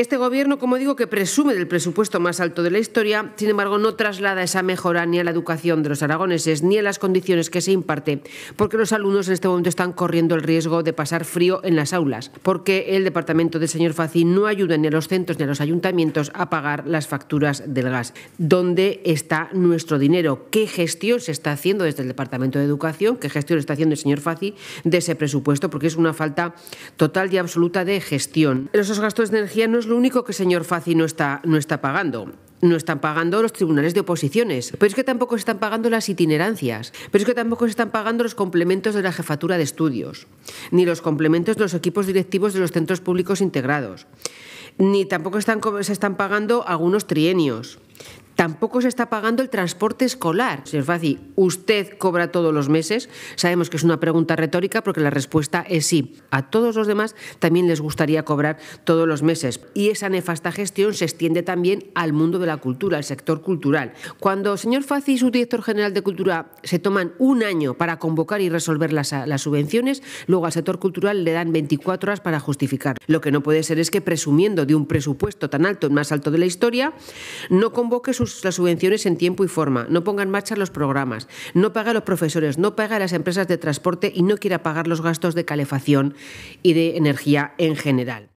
Este gobierno, como digo, que presume del presupuesto más alto de la historia, sin embargo, no traslada esa mejora ni a la educación de los aragoneses ni a las condiciones que se imparte, porque los alumnos en este momento están corriendo el riesgo de pasar frío en las aulas, porque el departamento del señor Faci no ayuda ni a los centros ni a los ayuntamientos a pagar las facturas del gas. ¿Dónde está nuestro dinero? ¿Qué gestión se está haciendo desde el Departamento de Educación? ¿Qué gestión está haciendo el señor Faci de ese presupuesto? Porque es una falta total y absoluta de gestión. Los gastos de energía no es lo único que el señor Fazi no está, no está pagando no están pagando los tribunales de oposiciones, pero es que tampoco se están pagando las itinerancias, pero es que tampoco se están pagando los complementos de la jefatura de estudios, ni los complementos de los equipos directivos de los centros públicos integrados, ni tampoco se están pagando algunos trienios. Tampoco se está pagando el transporte escolar. Señor Fazi, ¿usted cobra todos los meses? Sabemos que es una pregunta retórica porque la respuesta es sí. A todos los demás también les gustaría cobrar todos los meses. Y esa nefasta gestión se extiende también al mundo de la cultura, al sector cultural. Cuando señor Fazi y su director general de Cultura se toman un año para convocar y resolver las, subvenciones, luego al sector cultural le dan 24 horas para justificar. Lo que no puede ser es que presumiendo de un presupuesto tan alto, el más alto de la historia, no convoque sus las subvenciones en tiempo y forma, no ponga en marcha los programas, no paga a los profesores, no paga a las empresas de transporte y no quiera pagar los gastos de calefacción y de energía en general.